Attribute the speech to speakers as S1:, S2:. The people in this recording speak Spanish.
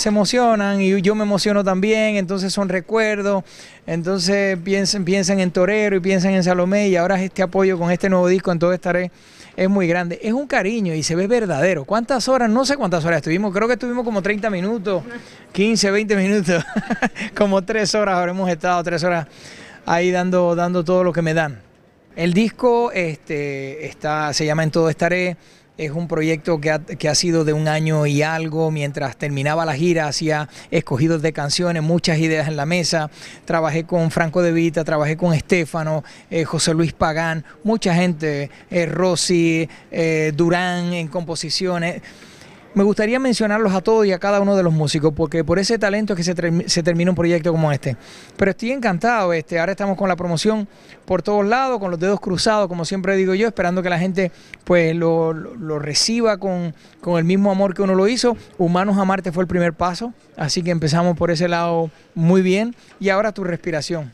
S1: se emocionan y yo me emociono también, entonces son recuerdos, entonces piensan, en Torero y piensan en Salomé y ahora este apoyo con este nuevo disco, en Todo estaré, es muy grande, es un cariño y se ve verdadero. ¿Cuántas horas? No sé cuántas horas estuvimos, creo que estuvimos como 30 minutos, 15, 20 minutos, como tres horas habremos estado, tres horas ahí dando, dando todo lo que me dan. El disco este, está, se llama En Todo Estaré, es un proyecto que ha, sido de un año y algo. Mientras terminaba la gira, hacía escogidos de canciones, muchas ideas en la mesa. Trabajé con Franco De Vita, trabajé con Estefano, eh, José Luis Pagán, mucha gente, eh, Rossi, eh, Durán en composiciones. Me gustaría mencionarlos a todos y a cada uno de los músicos, porque por ese talento es que se, termina un proyecto como este. Pero estoy encantado, este, ahora estamos con la promoción por todos lados, con los dedos cruzados, como siempre digo yo, esperando que la gente pues lo, reciba con, el mismo amor que uno lo hizo. Humanos a Marte fue el primer paso, así que empezamos por ese lado muy bien. Y ahora tu respiración.